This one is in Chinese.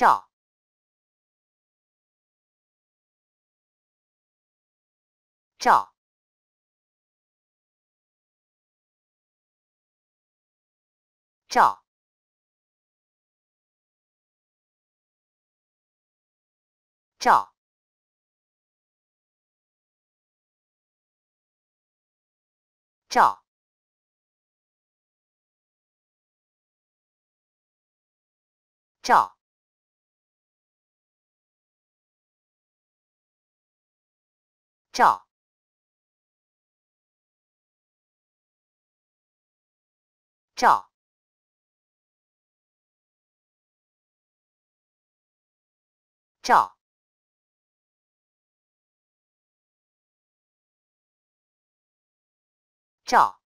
照照照照照照照赵，赵，赵，赵。